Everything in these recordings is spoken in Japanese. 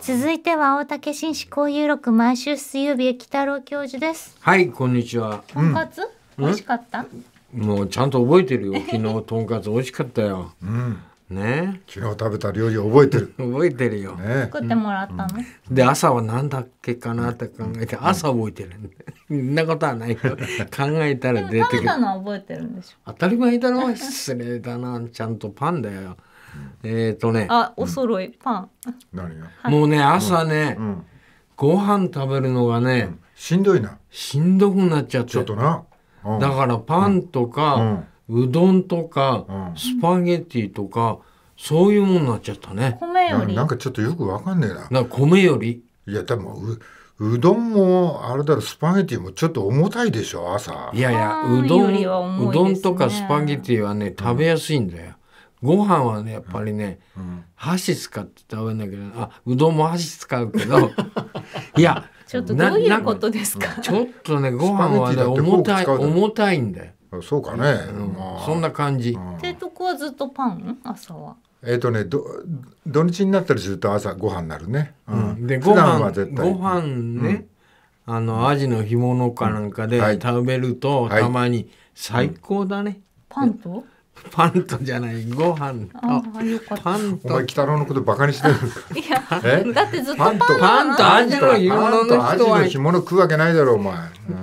続いては大竹紳士交友録毎週水曜日北郎教授ですはいこんにちはとんかつ、うん、美味しかったもうちゃんと覚えてるよ昨日とんかつ美味しかったよ、うん、ね昨日食べた料理覚えてる 覚えてるよ、ね、作ってもらったの、うん、で朝は何だっけかなって考えて朝覚えてる、そんなことはないよ 考えたら出てくる食べたの覚えてるんでしょ当たり前だろ失礼だなちゃんとパンだよえっ、ー、とねあお揃いパン、何がもうね朝ね、うん、ご飯食べるのがね、しんどいなしんどくなっちゃってちょっとな、うんだからパンとか、うどんとか、スパゲティとかそういうものになっちゃったね米よりなんかちょっとよくわかんねえなな米よりいやでもううどんもあれだろスパゲティもちょっと重たいでしょ朝いやいやうどんうどんとかスパゲティはね食べやすいんだよ、ご飯はねやっぱりね、うん、箸使って食べなきゃあうどんも箸使うけど いやちょっとどういうことですかちょっとねご飯はね重たい重たいんだよそうかね、うんまあ、そんな感じ、うってとこはずっとパン朝はえっ、ー、とね土日になったりすると朝ご飯になるね、うん、でご飯は絶対ご飯ね、あのアジの干物かなんかで食べると、はい、たまに最高だね、パンと パンとじゃないご飯あパンとお前北郎のことバカにしてるいやだってずっとパンと味アジの干物の人はアジの干物食うわけないだろお前、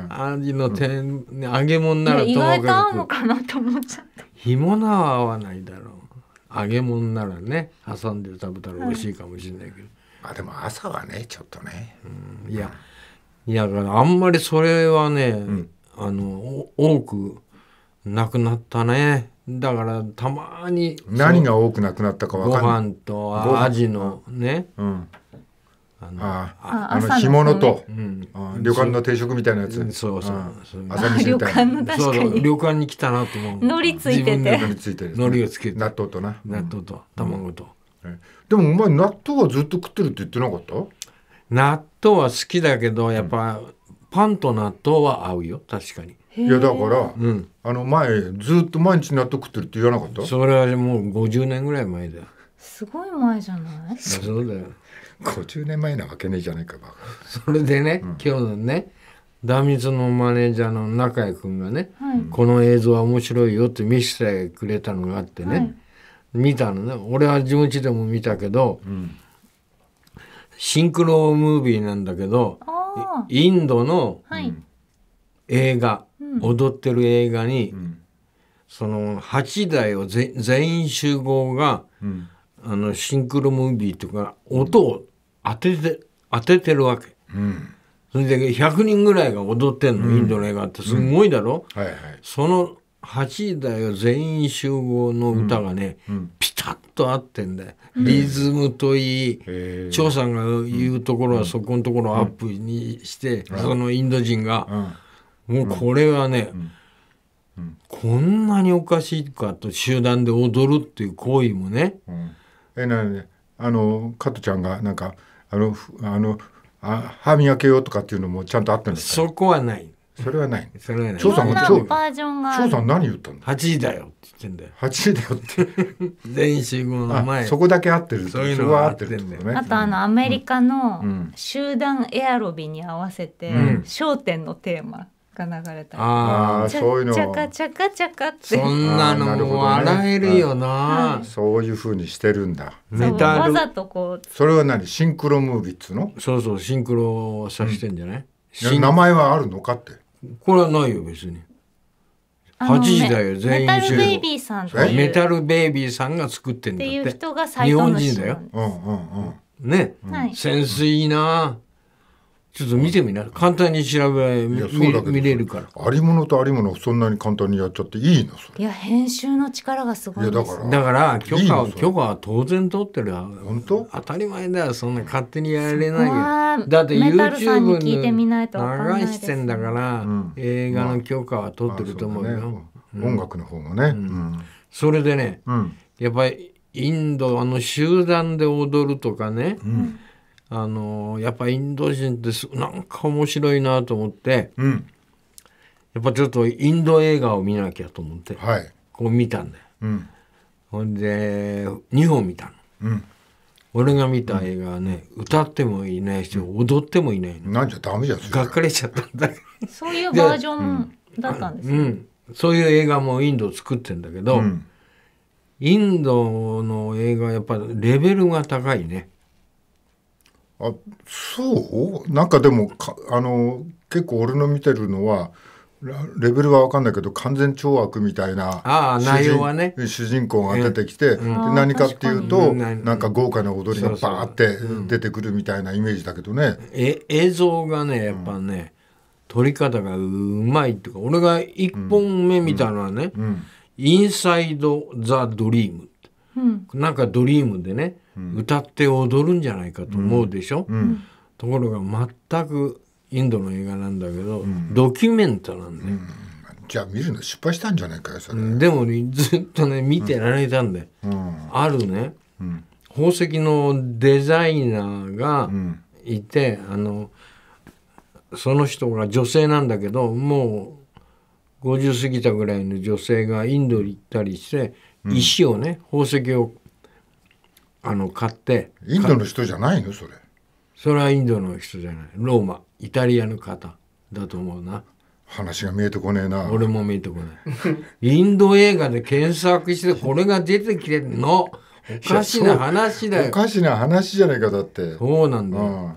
アジの天、揚げ物ならとも意外と合うのかなと思っちゃって干物は合わないだろう揚げ物ならね挟んで食べたら美味しいかもしれないけど、あでも朝はねちょっとね、うん、いやいやあんまりそれはね、あの多くなくなったねだからたまに何が多くなくなったか分かんないご飯とアジのね、うん、あのああの干物と、うん、旅館の定食みたいなやつそうそう朝飯みたいなそうそう旅館に来たなと思うのりついてて海苔ついてる、海苔をつけて納豆とな納豆と卵と、でもお前納豆はずっと食ってるって言ってなかった納豆は好きだけどやっぱ、パンと納豆は合うよ確かにいやだから、うん、あの前ずっと毎日納豆食ってるって言わなかったそれはもう50年ぐらい前だよすごい前じゃないそうだよ50年前なわけねえじゃねえかバカそれでね、うん、今日のね壇蜜のマネージャーの中居君がね、この映像は面白いよって見せてくれたのがあってね、はい、見たのね俺は自分ちでも見たけど、うん、シンクロムービーなんだけどインドの、はい、映画、踊ってる映画に、その8台を全員集合が、あのシンクロムービーとか音を当てて当ててるわけ。それで100人ぐらいが踊ってんの、インドの映画ってすごいだろ、はいはい、その8代を全員集合の歌がね、ピタッと合ってんだよ、リズムといい張さんが言うところはそこのところをアップにして、そのインド人がもうこれはね、こんなにおかしいかと集団で踊るっていう行為もね。えなにあの加トちゃんがなんかあのあのあ歯磨けようとかっていうのもちゃんとあったんですそこはない。それはない。それはない。翔さんが、翔さん何言ったの八時だよって言ってんだよ。八時だよって。全集合の前。そこだけ合ってる。そういうのは合ってるね。あとあのアメリカの集団エアロビに合わせて、焦点のテーマ。が流れたりああそういうのってそんなのも笑えるよな、ね、そういうふうにしてるんだメタわざとこうそれは何シンクロムービッっのそうそうシンクロさせてんじゃない、うん、名前はあるのかってこれはないよ別に8時だよ全員メタルベイビーさんメタルベイビーさんが作ってんだっていう人が最日本人だよ、うんうんうん、ね、はい、センスいいな、ちょっと見てみな。簡単に調べ見れるから。ありものとありものそんなに簡単にやっちゃっていいのいや、編集の力がすごいだから、だから許可許可は当然取ってる本当当たり前だよ。そんな勝手にやれないよ。だって YouTube に長い視線だから、映画の許可は取ってると思うよ。音楽の方もね。それでね、やっぱりインド、あの集団で踊るとかね、あのやっぱインド人ってなんか面白いなと思って、うん、やっぱちょっとインド映画を見なきゃと思って、はい、こう見たんだよ、うん、ほんで2本見たの、うん、俺が見た映画はね、歌ってもいないし踊ってもいないのなんじゃダメじゃんがっかりしちゃったんだそういうバージョンだったんです、うん、そういう映画もインド作ってんだけど、インドの映画はやっぱレベルが高いね、あそうなんかでもあの結構俺の見てるのはレベルは分かんないけど完全懲悪みたいなあ内容は、ね、主人公が出てきて、え何かっていうと、うなんか豪華な踊りがバーって出てくるみたいなイメージだけどね。うん、え映像がねやっぱね、うん、撮り方がうまいっていうか俺が1本目見たのはね「インサイド・ザ・ドリーム」うん、なんかドリームでね、うん、歌って踊るんじゃないかと思うでしょ、うん、ところが全くインドの映画なんだけど、ドキュメントなんだよ。じゃあ見るの失敗したんじゃないかよそれでもねずっとね見てられたんで、あるね、宝石のデザイナーがいて、あのその人が女性なんだけどもう50過ぎたぐらいの女性がインドに行ったりして石をね、宝石をあの買ってインドの人じゃないのそれそれはインドの人じゃないローマイタリアの方だと思うな話が見えてこねえな俺も見えてこないインド映画で検索してこれが出てきてんのおかしな話だよおかしな話じゃないかだってそうなんだよ、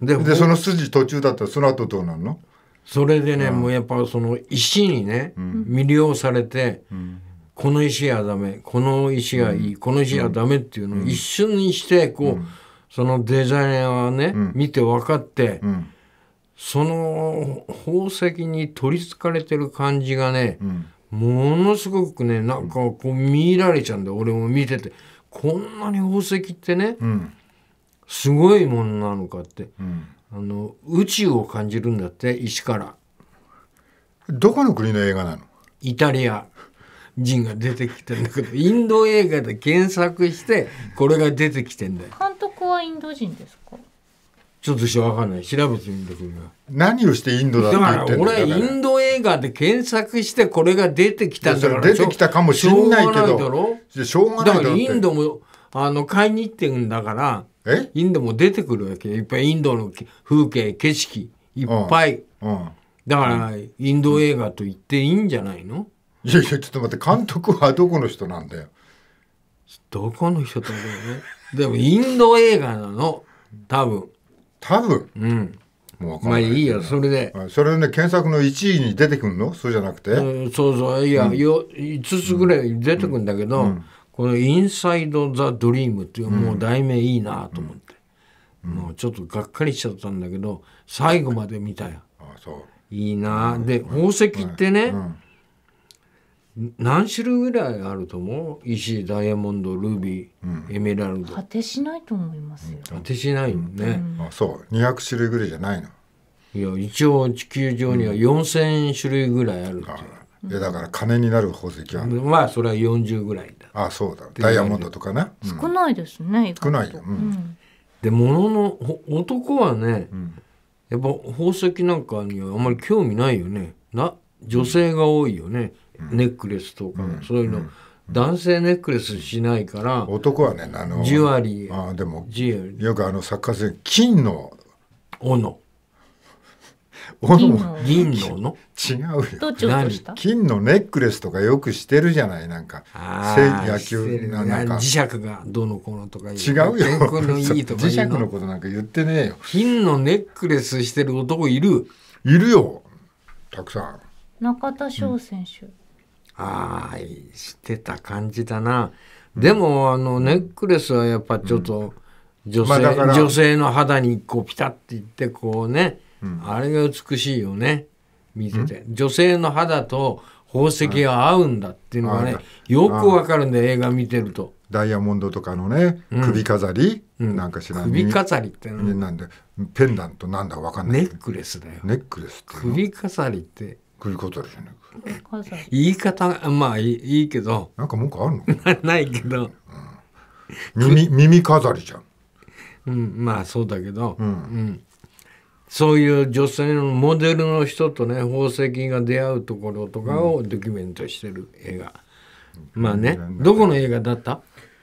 うん、ででその筋途中だったらその後どうなるのそれでね、うん、もうやっぱその石にね、魅了されて、うんこの石はダメこの石がいい、この石はダメっていうのを一瞬にしてこう、そのデザイナーはね、見て分かって、その宝石に取りつかれてる感じがね、ものすごくねなんかこう見入られちゃうんだ俺も見ててこんなに宝石ってね、すごいものなのかって、あの宇宙を感じるんだって石からどこの国の映画なのイタリア人が出てきてんだけど、インド映画で検索して、これが出てきてんだよ。監督はインド人ですかちょっとしわかんない。調べてみてくれ。何をしてインドだって言ってんだから俺、インド映画で検索して、これが出てきたんだから。出てきたかもしんないけど。しょうがないだろしょうがないだからインドも、あの、買いに行ってるんだから、インドも出てくるわけいっぱいインドの風景景色いっぱい、うんうん、だからインド映画と言っていいんじゃないの、いやいやちょっと待って監督はどこの人なんだよどこの人だろうねでもインド映画なの多分多分うんもうまあいいよそれでそれね検索の1位に出てくんのそうじゃなくて、うん、そうそういや、うん、よ5つぐらい出てくんだけど、うん、この「インサイド・ザ・ドリーム」っていうもう題名いいなと思って、もうちょっとがっかりしちゃったんだけど最後まで見たよあそういいなで宝石ってね、何種類ぐらいあると思う石ダイヤモンドルビー、うん、エメラルド果てしないと思いますよ、果てしないよね、うん、あそう2 0種類ぐらいじゃないのいや一応地球上には4,000種類ぐらいあるっていやだから金になる宝石はまあそれは40ぐらいだあそうだダイヤモンドとかね、少ないですね少ないよ、でものの男はね、やっぱ宝石なんかにはあんまり興味ないよねな女性が多いよね、ネックレスとか、そういうの、男性ネックレスしないから男はねあのジュアリーあでもジュアリーよくあの作家性金の斧斧銀のの違うよ金のネックレスとかよくしてるじゃないなんか野球なんか磁石がどのこのとか違うよ磁石のことなんか言ってねえよ金のネックレスしてる男いるいるよたくさん中田翔選手、うんあしてた感じだな。でもあのネックレスはやっぱちょっと女性うんまあ、女性の肌にこうピタッていってこうね、うん、あれが美しいよね見てて、女性の肌と宝石が合うんだっていうのがね、よくわかるんで映画見てると。ダイヤモンドとかのね、首飾り、うん、なんか知ら首飾りってなんでペンダントなんだかわかんないネックレスだよネックレス首飾りって首飾りじゃない言い方まあいいけどなんか文句あるの ないけど、うん、耳耳飾りじゃん、うん、まあそうだけど、うん、うん、そういう女性のモデルの人とね宝石が出会うところとかをドキュメントしてる映画、まあね、どこの映画だった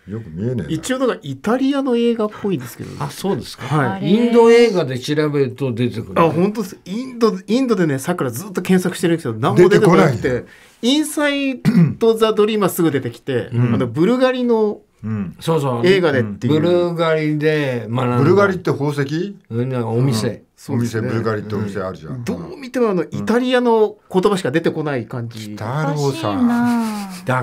よく見えねえ一応なんかイタリアの映画っぽいんですけど、ね、あそうですか、はい、インド映画で調べると出てくる、あ本当ですインドインドでねさくらずっと検索してるんですけど何も出てこなくてインサイト・ザ・ドリーマーすぐ出てきて、うん、あのブルガリのうん、そうそう映画でっていう、ブルガリで学んブルガリって宝石、うん、お店、うん、お店、ブルガリってお店あるじゃん、うん、どう見てもあのイタリアの言葉しか出てこない感じだ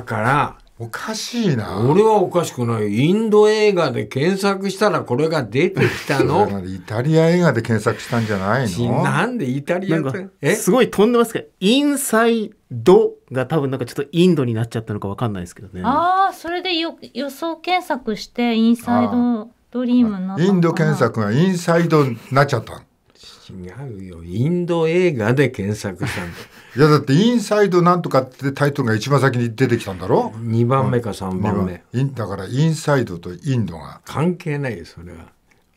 からおかしいな俺はおかしくないインド映画で検索したらこれが出てきたの イタリア映画で検索したんじゃないのなんでイタリアっすごい飛んでますけどインサイドが多分なんかちょっとインドになっちゃったのかわかんないですけどねああそれでよ予想検索してインサイドドリームなインド検索がインサイドになっちゃった違うよインド映画で検索したんだ いやだって「インサイドなんとか」ってタイトルが一番先に出てきたんだろ2番目か3番目、うん、だからインサイドとインドが関係ないよそれは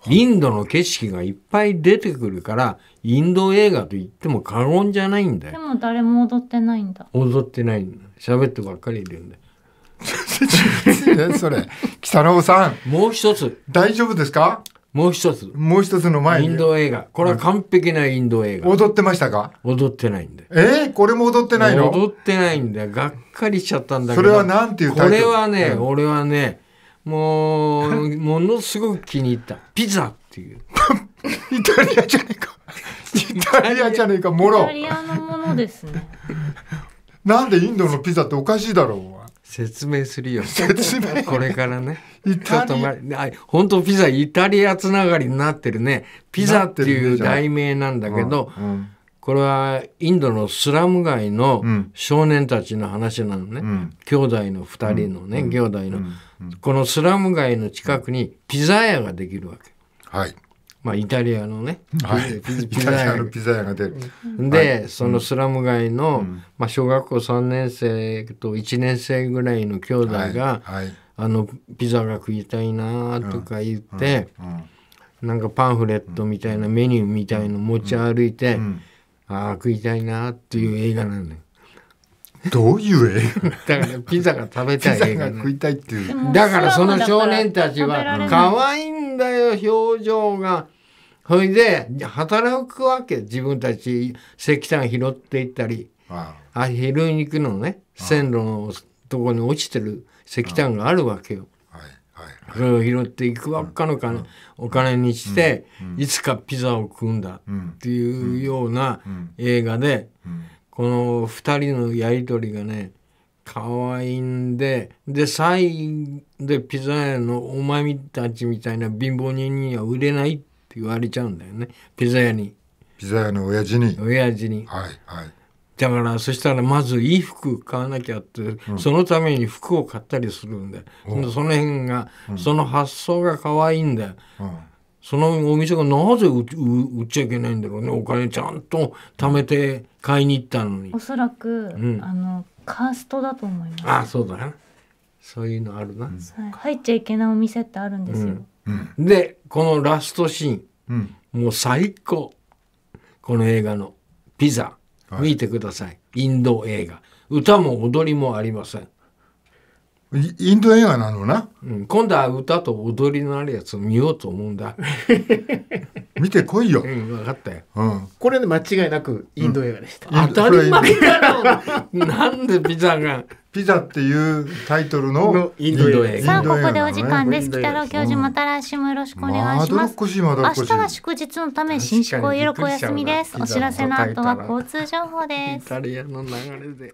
インドの景色がいっぱい出てくるからインド映画と言っても過言じゃないんだよでも誰も踊ってないんだ踊ってない喋ってばっかりいるんだよ それ北野さんもう一つ大丈夫ですかもう一つ。もう一つの前インド映画。これは完璧なインド映画。踊ってましたか踊ってないんで。えーこれも踊ってないの踊ってないんだよ。がっかりしちゃったんだけそれはなんていうこタイトルれはね、うん俺はね、もう、ものすごく気に入った。ピザっていう。イタリアじゃねえか。イタリアじゃねえか、もイろタ。リアのものですね。なんでインドのピザっておかしいだろう。説明するよ。説明これからね。ちょっとま、本当ピザ、イタリアつながりになってるね。ピザっていう題名なんだけど、うんうん、これはインドのスラム街の少年たちの話なのね。うん、兄弟の2人のね、兄弟の、このスラム街の近くにピザ屋ができるわけ。はい。まあ、イタリアのね、はい、イタリアのピザ屋が出る。で、はい、そのスラム街の、うん、まあ、小学校3年生と1年生ぐらいの兄弟が、はい、あのピザが食いたいなとか言って、うん、なんかパンフレットみたいなメニューみたいの持ち歩いて、うん、ああ食いたいなっていう映画なのよ。どういう映画 だからピザが食べたい映画、ね、食いたいっていうだからその少年たちは可愛いね。だよ表情が。それで働くわけ自分たち石炭拾っていったりあ拾いに行くのね線路のとこに落ちてる石炭があるわけよ。それを拾っていくばっかの金、お金にして、いつかピザを食うんだっていうような映画で、この2人のやり取りがね可愛いんでで3位でピザ屋のおまみたちみたいな貧乏人には売れないって言われちゃうんだよねピザ屋にピザ屋の親父に親父にはいはいだからそしたらまずいい服買わなきゃって、うん、そのために服を買ったりするんで、その辺が、うん、その発想が可愛いんだよ、そのお店がなぜ売っちゃいけないんだろうねお金ちゃんと貯めて買いに行ったのにおそらく、あのカーストだと思いますあそうだなそういうのあるな、はい、入っちゃいけないお店ってあるんですよ、うんうん、でこのラストシーン、もう最高この映画のピザ、見てくださいインド映画歌も踊りもありませんインド映画なのな、うん、今度は歌と踊りのあるやつを見ようと思うんだ 見てこいよ。うん、分かったよ。うん、これで間違いなくインド映画でした。うん、当たり前だろなんでピザが。ピザっていうタイトルのインド映画。さあ、ここでお時間です。北郎教授、また来週もよろしくお願いします。明日は祝日のため、新宿お喜お休みです。お知らせの後は交通情報です。イタリアの流れで。